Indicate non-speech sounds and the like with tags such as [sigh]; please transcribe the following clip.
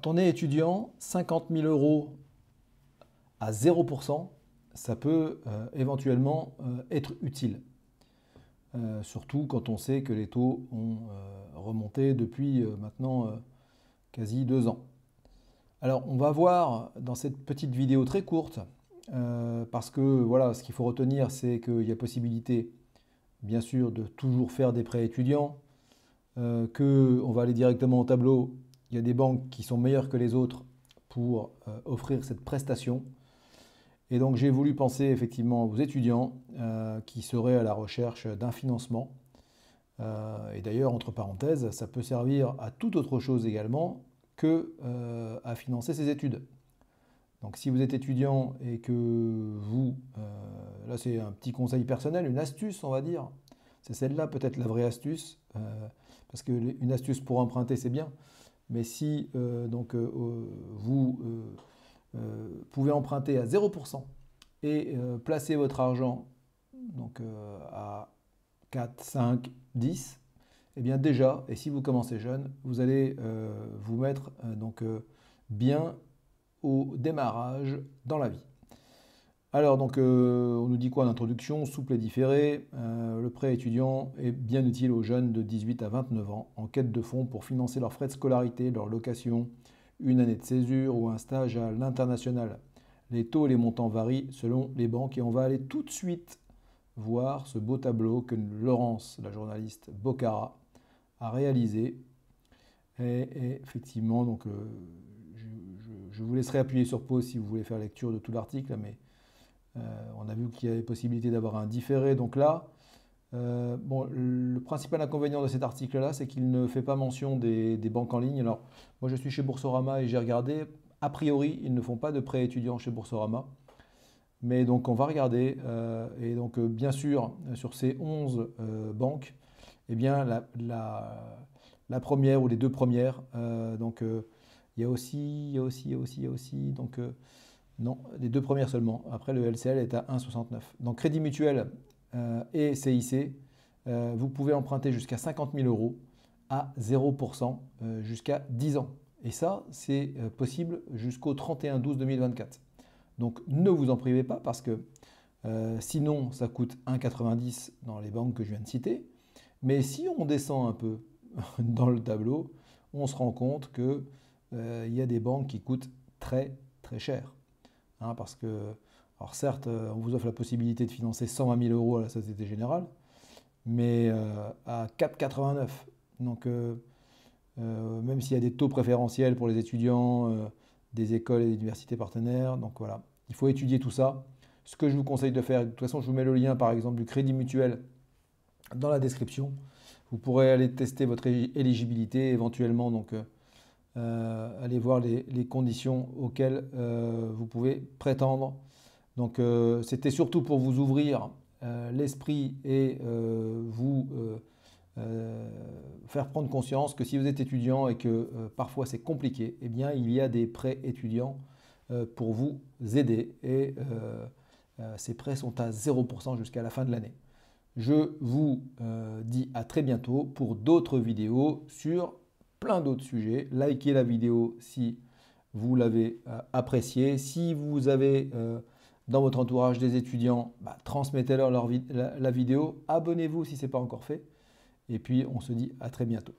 Quand on est étudiant, 50 000 euros à 0%, ça peut euh, éventuellement euh, être utile. Euh, surtout quand on sait que les taux ont remonté depuis maintenant quasi deux ans. Alors on va voir dans cette petite vidéo très courte, parce que voilà, ce qu'il faut retenir, c'est qu'il y a possibilité, bien sûr, de toujours faire des prêts étudiants, qu'on va aller directement au tableau il y a des banques qui sont meilleures que les autres pour euh, offrir cette prestation. Et donc j'ai voulu penser effectivement aux étudiants euh, qui seraient à la recherche d'un financement. Euh, et d'ailleurs, entre parenthèses, ça peut servir à toute autre chose également que à financer ses études. Donc si vous êtes étudiant et que vous, là c'est un petit conseil personnel, une astuce on va dire, c'est celle-là peut-être la vraie astuce, parce qu'une astuce pour emprunter c'est bien, mais si euh, euh, euh, vous pouvez emprunter à 0% et placer votre argent donc, à 4, 5, 10, et bien déjà, et si vous commencez jeune, vous allez vous mettre donc bien au démarrage dans la vie. Alors, donc, euh, on nous dit quoi en introduction Souple et différé. Euh, le prêt étudiant est bien utile aux jeunes de 18 à 29 ans en quête de fonds pour financer leurs frais de scolarité, leur location, une année de césure ou un stage à l'international. Les taux et les montants varient selon les banques et on va aller tout de suite voir ce beau tableau que Laurence, la journaliste Bocara, a réalisé. Et, effectivement, donc, euh, je, je vous laisserai appuyer sur pause si vous voulez faire lecture de tout l'article, mais on a vu qu'il y avait possibilité d'avoir un différé. Donc là, euh, bon, le principal inconvénient de cet article-là, c'est qu'il ne fait pas mention des, banques en ligne. Alors, moi, je suis chez Boursorama et j'ai regardé. A priori, ils ne font pas de prêt étudiant chez Boursorama. Mais donc, on va regarder. Euh, et donc, euh, bien sûr, sur ces 11 banques, eh bien, la, la, première ou les deux premières, donc, il y a aussi, il y a aussi, il y a aussi, il y a aussi, donc... Non, les deux premières seulement. Après, le LCL est à 1,69. Donc, Crédit Mutuel euh, et CIC, euh, vous pouvez emprunter jusqu'à 50 000 euros à 0% euh, jusqu'à 10 ans. Et ça, c'est possible jusqu'au 31-12-2024. Donc, ne vous en privez pas parce que sinon, ça coûte 1,90 dans les banques que je viens de citer. Mais si on descend un peu [laughs] dans le tableau, on se rend compte qu'il y a des banques qui coûtent très, très cher. Hein, parce que, alors certes, euh, on vous offre la possibilité de financer 120 000 euros à la Société Générale, mais euh, à à 4,89. Donc, euh, même s'il y a des taux préférentiels pour les étudiants des écoles et des universités partenaires, donc voilà, il faut étudier tout ça. Ce que je vous conseille de faire, de toute façon, je vous mets le lien par exemple du crédit mutuel dans la description. Vous pourrez aller tester votre éligibilité éventuellement. Donc, euh, allez voir les, conditions auxquelles euh, vous pouvez prétendre. Donc euh, c'était surtout pour vous ouvrir l'esprit et vous faire prendre conscience que si vous êtes étudiant et que parfois c'est compliqué, eh bien il y a des prêts étudiants pour vous aider et ces prêts sont à 0% jusqu'à la fin de l'année. Je vous dis à très bientôt pour d'autres vidéos sur plein d'autres sujets. Likez la vidéo si vous l'avez euh, appréciée. Si vous avez euh, dans votre entourage des étudiants, bah, transmettez-leur leur la, la vidéo. Abonnez-vous si ce n'est pas encore fait. Et puis, on se dit à très bientôt.